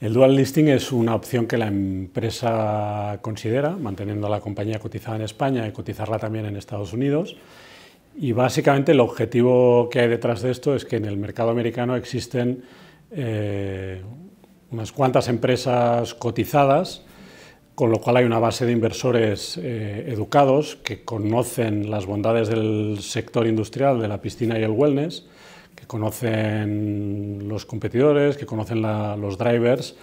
El dual listing es una opción que la empresa considera, manteniendo a la compañía cotizada en España y cotizarla también en Estados Unidos. Y básicamente el objetivo que hay detrás de esto es que en el mercado americano existen eh, unas cuantas empresas cotizadas, con lo cual hay una base de inversores eh, educados que conocen las bondades del sector industrial, de la piscina y el wellness, conocen los competidores, que conocen los drivers,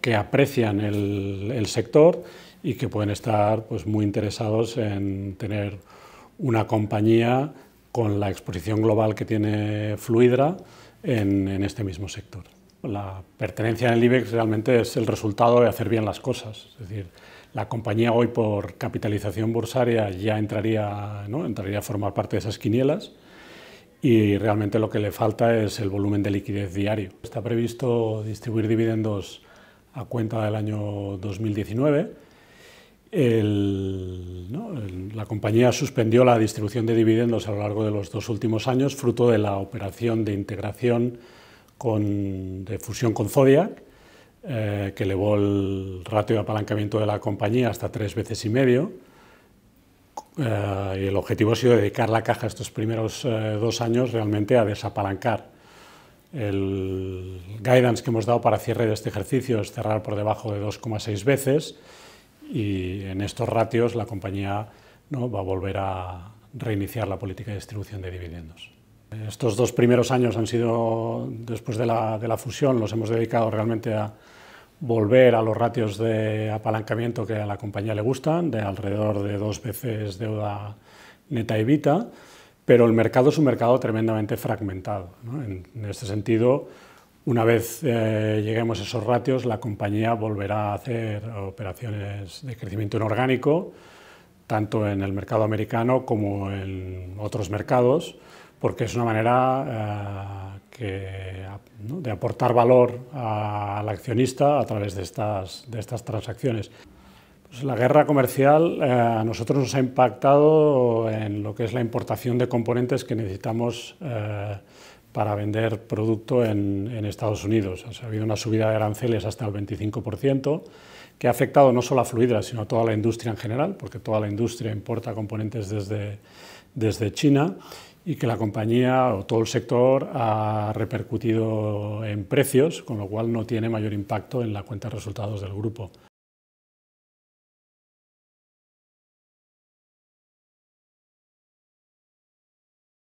que aprecian el, sector y que pueden estar pues, muy interesados en tener una compañía con la exposición global que tiene Fluidra en, este mismo sector. La pertenencia en el IBEX realmente es el resultado de hacer bien las cosas. Es decir, la compañía hoy por capitalización bursaria ya entraría, ¿no? entraría a formar parte de esas quinielas y realmente lo que le falta es el volumen de liquidez diario. Está previsto distribuir dividendos a cuenta del año 2019. la compañía suspendió la distribución de dividendos a lo largo de los dos últimos años, fruto de la operación de integración de fusión con Zodiac, eh, que elevó el ratio de apalancamiento de la compañía hasta tres veces y medio eh, y el objetivo ha sido dedicar la caja estos primeros eh, dos años realmente a desapalancar. El guidance que hemos dado para cierre de este ejercicio es cerrar por debajo de 2,6 veces y en estos ratios la compañía ¿no? va a volver a reiniciar la política de distribución de dividendos. Estos dos primeros años han sido, después de la, de la fusión, los hemos dedicado realmente a, volver a los ratios de apalancamiento que a la compañía le gustan, de alrededor de dos veces deuda neta evita, pero el mercado es un mercado tremendamente fragmentado. En, este sentido, una vez eh, lleguemos a esos ratios, la compañía volverá a hacer operaciones de crecimiento inorgánico, tanto en el mercado americano como en otros mercados, porque es una manera... Eh, de aportar valor al accionista a través de estas, de estas transacciones. Pues la guerra comercial eh, a nosotros nos ha impactado en lo que es la importación de componentes que necesitamos eh, para vender producto en, Estados Unidos. ha habido una subida de aranceles hasta el 25%, que ha afectado no solo a Fluidra, sino a toda la industria en general, porque toda la industria importa componentes desde, desde China y que la compañía o todo el sector ha repercutido en precios, con lo cual no tiene mayor impacto en la cuenta de resultados del grupo.